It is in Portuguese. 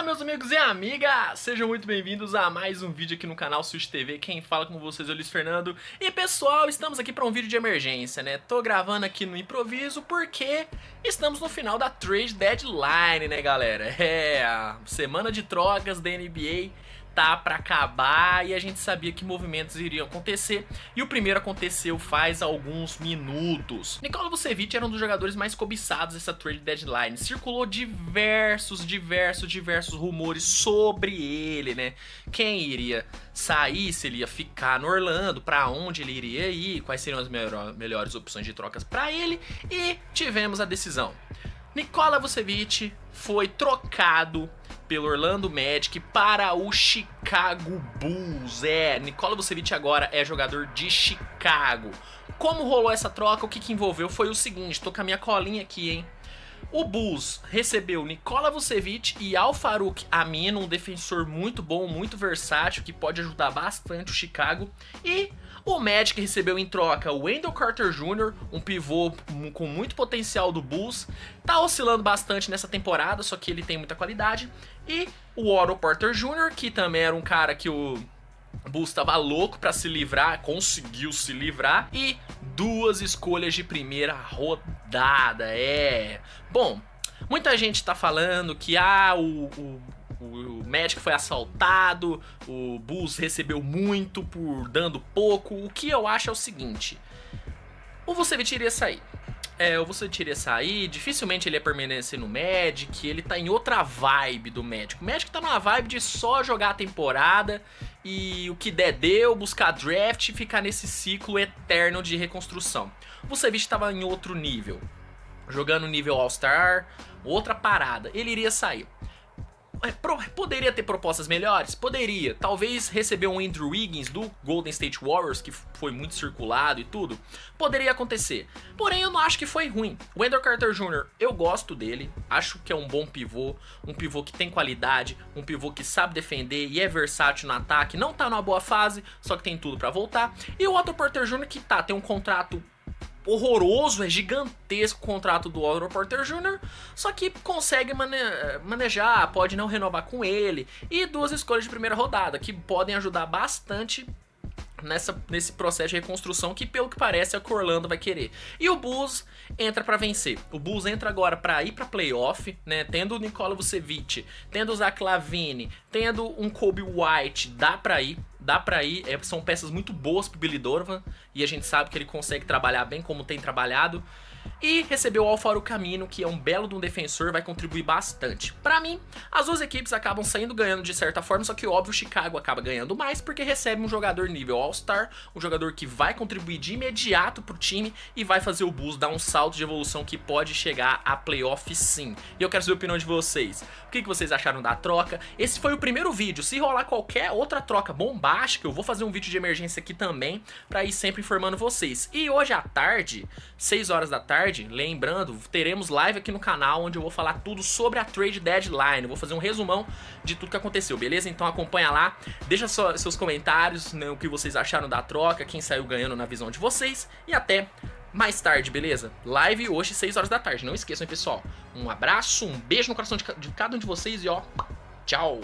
Fala meus amigos e amigas, sejam muito bem-vindos a mais um vídeo aqui no canal SUS TV, quem fala com vocês é o Luiz Fernando E pessoal, estamos aqui para um vídeo de emergência, né, tô gravando aqui no improviso porque estamos no final da trade deadline, né galera É, a semana de trocas da NBA para acabar e a gente sabia que movimentos iriam acontecer e o primeiro aconteceu faz alguns minutos. Nikola Vucevic era um dos jogadores mais cobiçados dessa trade deadline. Circulou diversos, diversos, diversos rumores sobre ele, né? Quem iria sair, se ele ia ficar no Orlando, para onde ele iria ir, quais seriam as melhores opções de trocas para ele e tivemos a decisão. Nikola Vucevic foi trocado pelo Orlando Magic para o Chicago Bulls. É, Nikola Vucevic agora é jogador de Chicago. Como rolou essa troca? O que, que envolveu foi o seguinte, tô com a minha colinha aqui, hein? O Bulls recebeu Nikola Vucevic e al Amino, um defensor muito bom, muito versátil, que pode ajudar bastante o Chicago. E o Magic recebeu em troca o Wendell Carter Jr., um pivô com muito potencial do Bulls, tá oscilando bastante nessa temporada, só que ele tem muita qualidade, e o Otto Porter Jr., que também era um cara que o Bulls estava louco para se livrar, conseguiu se livrar e duas escolhas de primeira rodada. É. Bom, muita gente está falando que ah, o, o, o médico foi assaltado, o Bulls recebeu muito por dando pouco. O que eu acho é o seguinte: ou você iria sair. É, ou você iria sair, dificilmente ele ia permanecer no Magic, ele tá em outra vibe do Magic. O Magic tá numa vibe de só jogar a temporada e o que der deu, buscar draft e ficar nesse ciclo eterno de reconstrução. O Vucevic tava em outro nível, jogando nível All-Star, outra parada, ele iria sair. É, poderia ter propostas melhores? Poderia. Talvez receber um Andrew Wiggins do Golden State Warriors, que foi muito circulado e tudo. Poderia acontecer. Porém, eu não acho que foi ruim. O Wendell Carter Jr., eu gosto dele. Acho que é um bom pivô. Um pivô que tem qualidade. Um pivô que sabe defender e é versátil no ataque. Não tá numa boa fase, só que tem tudo para voltar. E o Otto Porter Jr., que tá, tem um contrato horroroso, é gigantesco o contrato do Otto Porter Jr., só que consegue mane manejar, pode não renovar com ele, e duas escolhas de primeira rodada, que podem ajudar bastante nessa, nesse processo de reconstrução que, pelo que parece, é o que o Orlando vai querer. E o Bulls entra para vencer. O Bulls entra agora para ir para playoff, né? Tendo o Nikola Vucevic, tendo o Zach Lavine, tendo um Kobe White, dá para ir dá para ir, é, são peças muito boas pro Billy Dorvan e a gente sabe que ele consegue trabalhar bem como tem trabalhado. E recebeu o Alfaro Camino, que é um belo de um defensor, vai contribuir bastante. Para mim, as duas equipes acabam saindo ganhando de certa forma, só que óbvio o Chicago acaba ganhando mais porque recebe um jogador nível All-Star, um jogador que vai contribuir de imediato pro time e vai fazer o Bulls dar um salto de evolução que pode chegar a playoff sim. E eu quero saber a opinião de vocês. O que, que vocês acharam da troca? Esse foi o primeiro vídeo. Se rolar qualquer outra troca bombada, que eu vou fazer um vídeo de emergência aqui também, para ir sempre informando vocês. E hoje à tarde, 6 horas da tarde, lembrando, teremos live aqui no canal, onde eu vou falar tudo sobre a trade deadline. Eu vou fazer um resumão de tudo que aconteceu, beleza? Então acompanha lá, deixa só seus comentários, né, o que vocês acharam da troca, quem saiu ganhando na visão de vocês, e até mais tarde, beleza? Live hoje, 6 horas da tarde. Não esqueçam, hein, pessoal. Um abraço, um beijo no coração de cada um de vocês e ó, tchau!